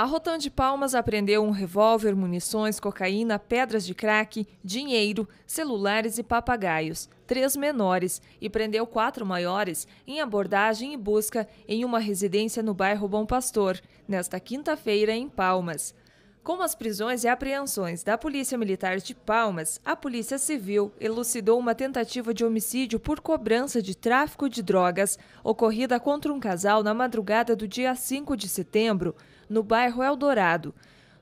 A Rotan de Palmas apreendeu um revólver, munições, cocaína, pedras de crack, dinheiro, celulares e papagaios, três menores, e prendeu quatro maiores em abordagem e busca em uma residência no bairro Bom Pastor, nesta quinta-feira em Palmas. Com as prisões e apreensões da Polícia Militar de Palmas, a Polícia Civil elucidou uma tentativa de homicídio por cobrança de tráfico de drogas ocorrida contra um casal na madrugada do dia 5 de setembro, no bairro Eldorado.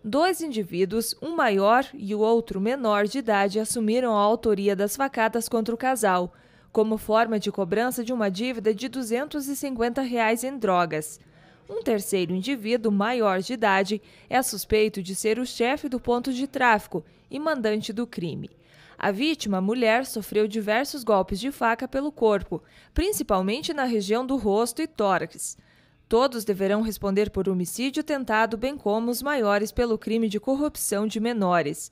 Dois indivíduos, um maior e o outro menor de idade, assumiram a autoria das facadas contra o casal, como forma de cobrança de uma dívida de R$ 250 reais em drogas. Um terceiro indivíduo, maior de idade, é suspeito de ser o chefe do ponto de tráfico e mandante do crime. A vítima, mulher, sofreu diversos golpes de faca pelo corpo, principalmente na região do rosto e tórax. Todos deverão responder por homicídio tentado, bem como os maiores pelo crime de corrupção de menores.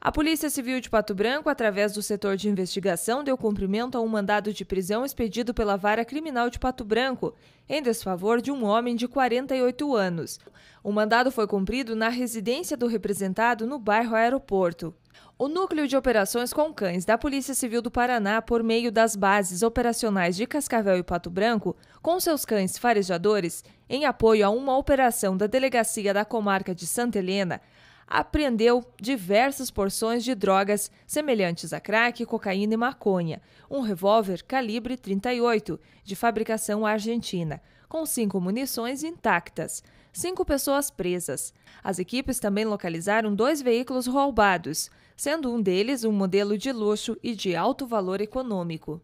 A Polícia Civil de Pato Branco, através do setor de investigação, deu cumprimento a um mandado de prisão expedido pela Vara Criminal de Pato Branco, em desfavor de um homem de 48 anos. O mandado foi cumprido na residência do representado no bairro Aeroporto. O Núcleo de Operações com Cães da Polícia Civil do Paraná, por meio das bases operacionais de Cascavel e Pato Branco, com seus cães farejadores, em apoio a uma operação da Delegacia da Comarca de Santa Helena, apreendeu diversas porções de drogas semelhantes a crack, cocaína e maconha, um revólver calibre 38 de fabricação argentina, com cinco munições intactas, cinco pessoas presas. As equipes também localizaram dois veículos roubados, sendo um deles um modelo de luxo e de alto valor econômico.